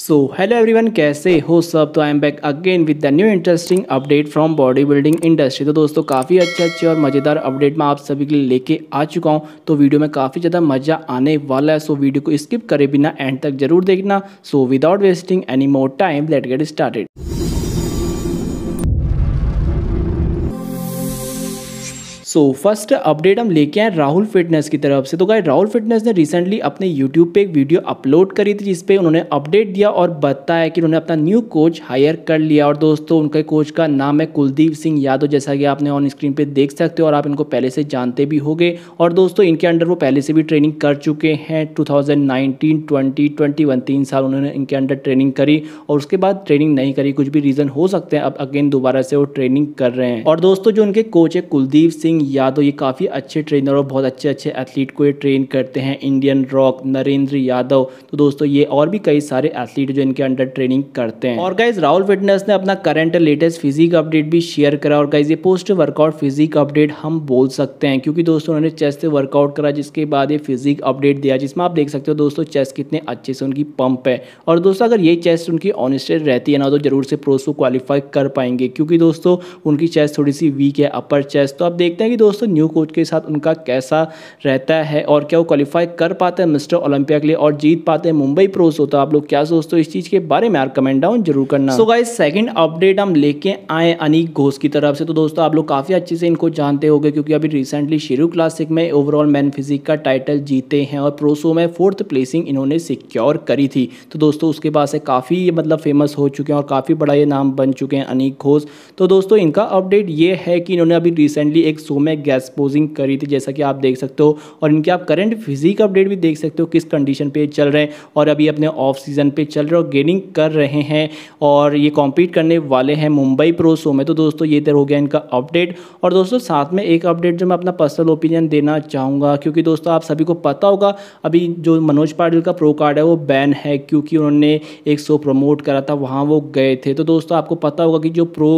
so hello everyone कैसे हो सब तो I am back again with the new interesting update from body building industry तो दोस्तों काफ़ी अच्छे अच्छे और मज़ेदार अपडेट मैं आप सभी के लिए लेके आ चुका हूँ तो वीडियो में काफ़ी ज़्यादा मज़ा आने वाला है सो वीडियो को स्किप करे बिना एंड तक जरूर देखना so without wasting any more time let get started so first update हम लेके आए राहुल फिटनेस की तरफ से तो गाय राहुल फिटनेस ने रिसेंटली अपने यूट्यूब पे एक वीडियो अपलोड करी थी जिसपे उन्होंने अपडेट दिया और बताया कि उन्होंने अपना न्यू कोच हायर कर लिया और दोस्तों उनके कोच का नाम है कुलदीप सिंह यादव जैसा कि आपने ऑन स्क्रीन पर देख सकते हो और आप इनको पहले से जानते भी हो और दोस्तों इनके अंडर वो पहले से भी ट्रेनिंग कर चुके हैं टू थाउजेंड नाइनटीन तीन साल उन्होंने इनके अंडर ट्रेनिंग करी और उसके बाद ट्रेनिंग नहीं करी कुछ भी रीज़न हो सकते हैं अब अगेन दोबारा से वो ट्रेनिंग कर रहे हैं और दोस्तों जो उनके कोच है कुलदीप सिंह यादव तो ये काफ़ी अच्छे ट्रेनर और बहुत अच्छे अच्छे एथलीट को ये ट्रेन करते हैं इंडियन रॉक नरेंद्र यादव तो दोस्तों ये और भी कई सारे एथलीट जो इनके अंडर ट्रेनिंग करते हैं और गाइज राहुल फिटनेस ने अपना करंट लेटेस्ट फिजिक अपडेट भी शेयर करा और गाइज ये पोस्ट वर्कआउट फिजिक अपडेट हम बोल सकते हैं क्योंकि दोस्तों उन्होंने चेस्ट से वर्कआउट करा जिसके बाद ये फिजिक अपडेट दिया जिसमें आप देख सकते हो दोस्तों चेस्ट कितने अच्छे से उनकी पंप है और दोस्तों अगर ये चेस्ट उनकी ऑनस्टेड रहती है ना तो जरूर से प्रोस को क्वालिफाई कर पाएंगे क्योंकि दोस्तों उनकी चेस्ट थोड़ी सी वीक है अपर चेस्ट तो आप देखते हैं कि दोस्तों न्यू कोच के साथ उनका कैसा रहता है और क्या वो क्वालिफाई कर पाते हैं मिस्टर ओलंपिया के लिए और जीत पाते हैं मुंबई प्रोस होता है आप लोग क्या सोचते हो इस चीज़ के बारे में यार कमेंट डाउन जरूर करना सो गाइज सेकंड अपडेट हम लेके आए अनिक घोष की तरफ से तो दोस्तों आप लोग काफ़ी अच्छे से इनको जानते हो क्योंकि अभी रिसेंटली शेरू क्लासिक में ओवरऑल मैन फिजिक का टाइटल जीते हैं और प्रोसो में फोर्थ प्लेसिंग इन्होंने सिक्योर करी थी तो दोस्तों उसके बाद से काफ़ी मतलब फेमस हो चुके हैं और काफ़ी बड़ा ये नाम बन चुके हैं अनिक घोष तो दोस्तों इनका अपडेट ये है कि इन्होंने अभी रिसेंटली एक शो मैं पोजिंग करी थी जैसा कि आप देख सकते हो और इनके आप करंट फिजिक अपडेट भी देख सकते हो किस कंडीशन पे चल रहे हैं और अभी अपने ऑफ सीजन पे चल रहे हो गेनिंग कर रहे हैं और ये कॉम्पीट करने वाले हैं मुंबई प्रो शो में तो दोस्तों ये तरह हो गया इनका अपडेट और दोस्तों साथ में एक अपडेट जो मैं अपना पर्सनल ओपिनियन देना चाहूँगा क्योंकि दोस्तों आप सभी को पता होगा अभी जो मनोज पाटिल का प्रो कार्ड है वो बैन है क्योंकि उन्होंने एक शो प्रमोट करा था वहाँ वो गए थे तो दोस्तों आपको पता होगा कि जो प्रो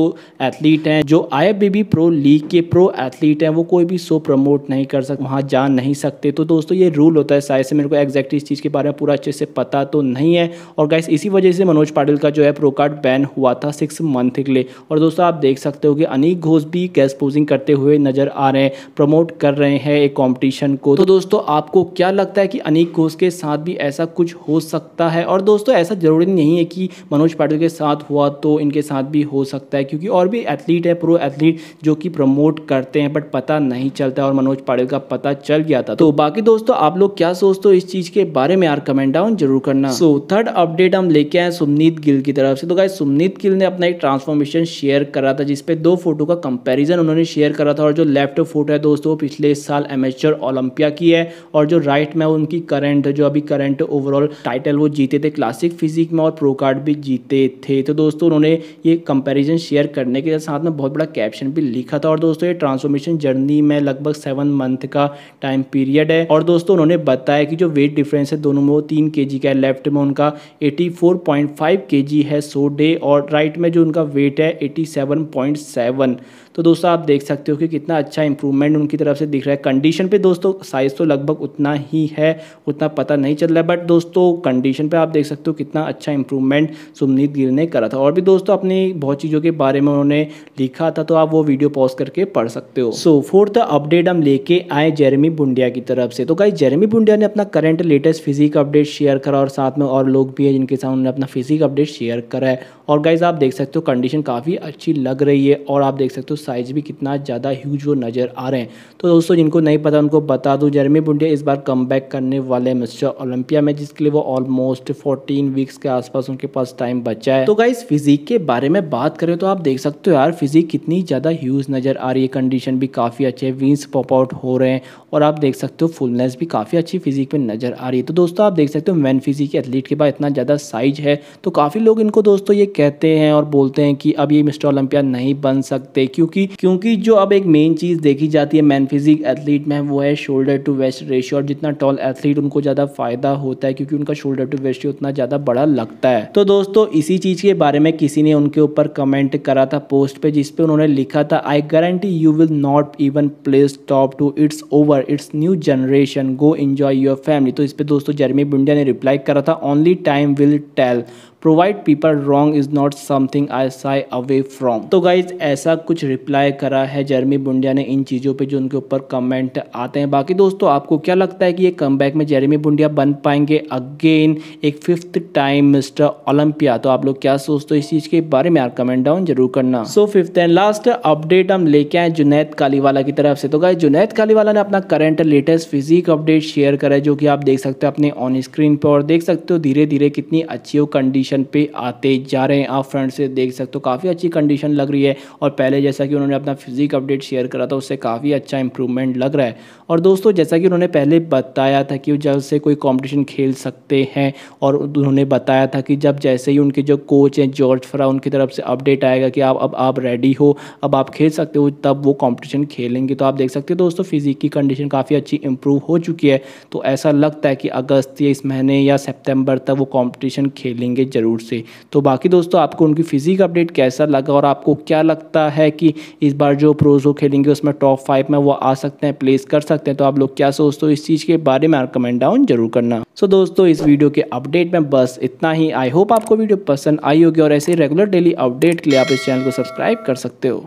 एथलीट हैं जो आई प्रो लीग के प्रो एथलीट सीट है वो कोई भी शो प्रमोट नहीं कर सकते वहाँ जा नहीं सकते तो दोस्तों ये रूल होता है शायद से मेरे को एग्जैक्टली इस चीज़ के बारे में पूरा अच्छे से पता तो नहीं है और गाइस इसी वजह से मनोज पाटिल का जो है प्रो कार्ड बैन हुआ था सिक्स मंथ के लिए और दोस्तों आप देख सकते हो कि अनिक घोष भी गैस पोजिंग करते हुए नजर आ रहे हैं प्रमोट कर रहे हैं एक कॉम्पिटिशन को तो दोस्तों आपको क्या लगता है कि अनिक घोष के साथ भी ऐसा कुछ हो सकता है और दोस्तों ऐसा ज़रूरी नहीं है कि मनोज पाटिल के साथ हुआ तो इनके साथ भी हो सकता है क्योंकि और भी एथलीट है प्रो एथलीट जो कि प्रमोट करते हैं बट पता नहीं चलता और मनोज पाड़े का पता चल गया था तो बाकी दोस्तों आप लोग क्या सोचते हो इस चीज के बारे में यार कमेंट डाउन जरूर करना सो थर्ड अपडेट हम लेके आए सुमनीत गिल की तरफ से तो गाय सुमनीत गिल ने अपना एक ट्रांसफॉर्मेशन शेयर करा था जिसपे दो फोटो का कंपेरिजन उन्होंने शेयर करा था और जो लेफ्ट फोटो है दोस्तों वो पिछले साल एमेचर ओलंपिया की है और जो राइट में उनकी करंट जो अभी करंट ओवरऑल टाइटल वो जीते थे क्लासिक फिजिक में और प्रो कार्ड भी जीते थे तो दोस्तों उन्होंने ये कंपेरिजन शेयर करने के साथ में बहुत बड़ा कैप्शन भी लिखा था और दोस्तों ये ट्रांसफॉर्मेशन ट्रांसफॉर्मेशन जर्नी में लगभग सेवन मंथ का टाइम पीरियड है और दोस्तों उन्होंने बताया कि जो वेट डिफरेंस है दोनों में वो तीन के का है लेफ्ट में उनका एटी फोर पॉइंट फाइव के जी है सो डे और राइट में जो उनका वेट है एटी सेवन पॉइंट सेवन तो दोस्तों आप देख सकते हो कि कितना अच्छा इंप्रूवमेंट उनकी तरफ से दिख रहा है कंडीशन पे दोस्तों साइज़ तो लगभग उतना ही है उतना पता नहीं चल रहा है बट दोस्तों कंडीशन पे आप देख सकते हो कितना अच्छा इंप्रूवमेंट सुमनीत गिर ने करा था और भी दोस्तों अपनी बहुत चीज़ों के बारे में उन्होंने लिखा था तो आप वो वीडियो पॉज करके पढ़ सकते हो सो फोर्थ अपडेट हम लेके आए जेरेमी बुंडिया की तरफ से तो कहीं जेरेमी बुंडिया ने अपना current latest physique update share करा और साथ में और लोग भी है जिनके साथ उन्होंने अपना फिजिक अपडेट शेयर करा है और गाइज आप देख सकते हो कंडीशन काफ़ी अच्छी लग रही है और आप देख सकते हो साइज़ भी कितना ज़्यादा ह्यूज वो नज़र आ रहे हैं तो दोस्तों जिनको नहीं पता उनको बता दूँ जर्मी बुंडिया इस बार कम करने वाले मिस्टर ओलंपिया में जिसके लिए वो ऑलमोस्ट फोर्टीन वीक्स के आसपास उनके पास टाइम बचा है तो गाइज फिजिक के बारे में बात करें तो आप देख सकते हो यार फिजिक कितनी ज़्यादा ह्यूज नज़र आ रही है कंडीशन भी काफ़ी अच्छे है विंग्स पॉप आउट हो रहे हैं और आप देख सकते हो फुलनेस भी काफ़ी अच्छी फिजिक में नज़र आ रही है तो दोस्तों आप देख सकते हो मैन फिजिक एथलीट के पास इतना ज़्यादा साइज है तो काफ़ी लोग इनको दोस्तों ये कहते हैं और बोलते हैं कि अब ये मिस्टर ओलंपिया नहीं बन सकते क्योंकि क्योंकि जो अब एक मेन चीज़ देखी जाती है मैन फिजिक एथलीट में वो है शोल्डर टू वेस्ट रेशियो और जितना टॉल एथलीट उनको ज़्यादा फायदा होता है क्योंकि उनका शोल्डर टू वेस्ट उतना ज़्यादा बड़ा लगता है तो दोस्तों इसी चीज़ के बारे में किसी ने उनके ऊपर कमेंट करा था पोस्ट पे जिसपे उन्होंने लिखा था I guarantee you will not even place top two it's over it's new generation go enjoy your family तो इस पे दोस्तों जर्मी बुंडिया ने रिप्लाई करा था only time will tell provide people wrong is not something I shy away from तो guys ऐसा कुछ रिप्लाई करा है जेरमी बुंडिया ने इन चीज़ों पे जो उनके ऊपर कमेंट आते हैं बाकी दोस्तों आपको क्या लगता है कि ये कम में जेरमी बुंडिया बन पाएंगे अगेन एक फिफ्थ टाइम मिस्टर ओलंपिया तो आप लोग क्या सोचते हो इस चीज़ के बारे में यार कमेंट डाउन जरूर करना so fifth and last update हम लेके आए जुनैद कालीवाला की तरफ से तो गाइज जुनैद कालीवाला ने अपना current latest physique update share करा है जो कि आप देख सकते हो अपने ऑन स्क्रीन पर और देख सकते हो धीरे धीरे कितनी अच्छी वो कंडीशन पे आते जा रहे रहे हैं आप फ्रंट से देख सकते हो काफ़ी अच्छी कंडीशन लग रही है और पहले जैसा कि उन्होंने अपना फिजिक अपडेट शेयर करा था उससे काफ़ी अच्छा इंप्रूवमेंट लग रहा है और दोस्तों जैसा कि उन्होंने पहले बताया था कि जब से कोई कॉम्पिटिशन खेल सकते हैं और उन्होंने बताया था कि जब जैसे ही उनके जो कोच हैं जॉर्ज फ्रा उनकी तरफ से अपडेट आएगा कि आप अब आप रेडी हो अब आप खेल सकते हो तब वो कॉम्पिटिशन खेलेंगे तो आप देख सकते हो दोस्तों फिजिक की कंडीशन काफ़ी अच्छी इंप्रूव हो चुकी है तो ऐसा लगता है कि अगस्त या इस महीने या सेप्टेम्बर तक वो कॉम्पिटिशन खेलेंगे ज़रूर से तो बाकी दोस्तों दोस्तों आपको उनकी फिजिक अपडेट कैसा लगा और आपको क्या लगता है कि इस बार जो प्रोज़ो खेलेंगे उसमें टॉप फाइव में वो आ सकते हैं प्लेस कर सकते हैं तो आप लोग क्या सोचते हो इस चीज़ के बारे में कमेंट डाउन जरूर करना सो so, दोस्तों इस वीडियो के अपडेट में बस इतना ही आई होप आपको वीडियो पसंद आई होगी और ऐसे रेगुलर डेली अपडेट के लिए आप इस चैनल को सब्सक्राइब कर सकते हो